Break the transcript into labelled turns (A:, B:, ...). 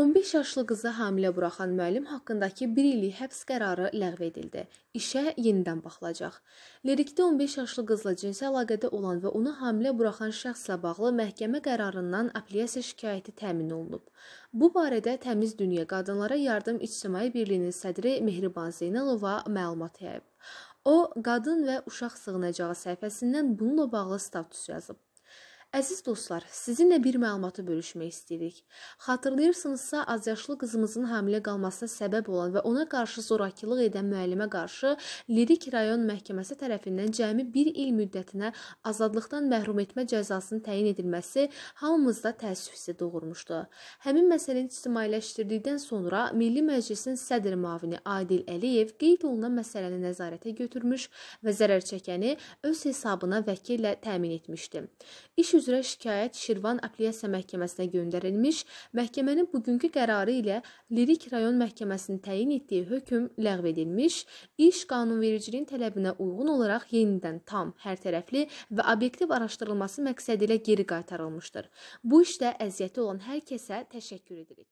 A: 15 yaşlı qızı hamilə buraxan müəllim haqqındakı 1 illik həbs qərarı ləğv edildi. İşə yenidən baxılacaq. Lerikdə 15 yaşlı qızla cinsi əlaqədə olan və onu hamilə buraxan şəxslə bağlı məhkəmə qərarından apellyasiya şikayəti təmin olunub. Bu barədə Təmiz Dünya Qadınlara Yardım İctimai Birliyinin sədri Mehriban Zeynalova məlumat yayıb. O, qadın və uşaq sığınacağı səhifəsindən bununla bağlı status yazıb. Əziz dostlar, sizinlə bir məlumatı bölüşmək istəyirik. Xatırlayırsınızsa, azyaşlı qızımızın hamilə qalmasına səbəb olan və ona qarşı zorakılıq edən müəllimə qarşı Lirik rayon məhkəməsi tərəfindən cəmi 1 il müddətinə azadlıqdan məhrum etmə cəzasının təyin edilməsi hamımızda təəssüf hissi doğurmuşdu. Həmin məsələni ictimailəşdirdikdən sonra Milli Məclisin sədr müavini Adil Əliyev qeyd olunan məsələni nəzarətə götürmüş və zərər çəkəni öz hesabına vəkillə təmin etmişdi. İş üzrə şikayət Şirvan Apellyasiya Məhkəməsinə göndərilmiş. Məhkəmənin bugünkü qərarı ilə Lirik rayon məhkəməsinin təyin etdiyi hökm ləğv edilmiş. İş qanunvericiliyin tələbinə uyğun olaraq yenidən tam, hərtərəfli və obyektiv araşdırılması məqsədilə geri qaytarılmışdır. Bu işdə əziyyəti olan hər kəsə təşəkkür edirik.